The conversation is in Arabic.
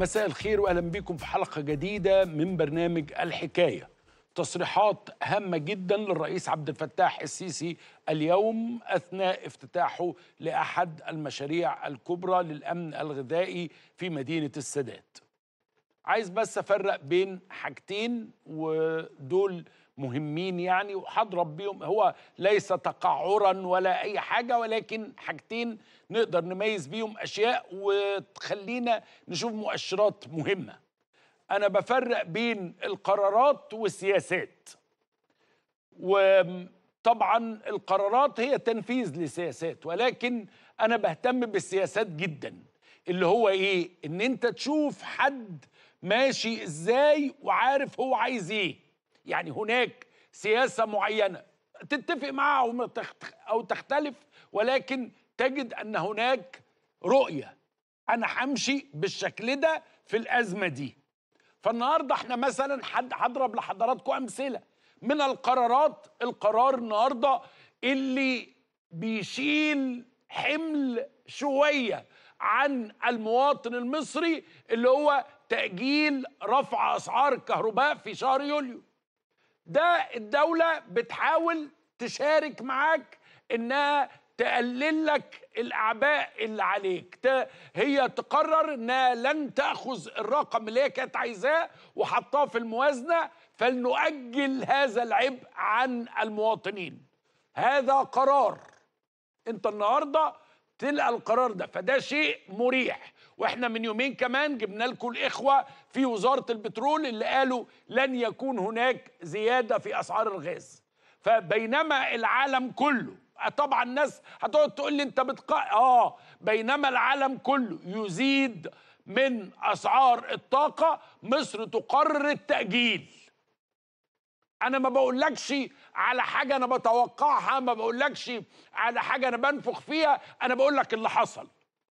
مساء الخير واهلا بكم في حلقه جديده من برنامج الحكايه تصريحات هامه جدا للرئيس عبد الفتاح السيسي اليوم اثناء افتتاحه لاحد المشاريع الكبرى للامن الغذائي في مدينه السادات عايز بس افرق بين حاجتين ودول مهمين يعني وهضرب بيهم هو ليس تقعرا ولا اي حاجه ولكن حاجتين نقدر نميز بيهم اشياء وتخلينا نشوف مؤشرات مهمه انا بفرق بين القرارات والسياسات وطبعا القرارات هي تنفيذ لسياسات ولكن انا بهتم بالسياسات جدا اللي هو ايه ان انت تشوف حد ماشي ازاي وعارف هو عايز ايه يعني هناك سياسة معينة تتفق معها أو تختلف ولكن تجد أن هناك رؤية أنا همشي بالشكل ده في الأزمة دي فالنهاردة احنا مثلا حد هضرب لحضراتكم أمثلة من القرارات القرار النهاردة اللي بيشيل حمل شوية عن المواطن المصري اللي هو تأجيل رفع أسعار الكهرباء في شهر يوليو ده الدولة بتحاول تشارك معاك انها تقلل لك الاعباء اللي عليك هي تقرر انها لن تاخذ الرقم اللي هي كانت عايزاه وحطاه في الموازنه فلنؤجل هذا العبء عن المواطنين هذا قرار انت النهارده تلقى القرار ده فده شيء مريح واحنا من يومين كمان جبنا لكم الاخوه في وزاره البترول اللي قالوا لن يكون هناك زياده في اسعار الغاز فبينما العالم كله طبعا الناس هتقعد تقول لي انت بتق اه بينما العالم كله يزيد من اسعار الطاقه مصر تقرر التاجيل انا ما بقولكش على حاجه انا بتوقعها ما بقولكش على حاجه انا بنفخ فيها انا بقولك اللي حصل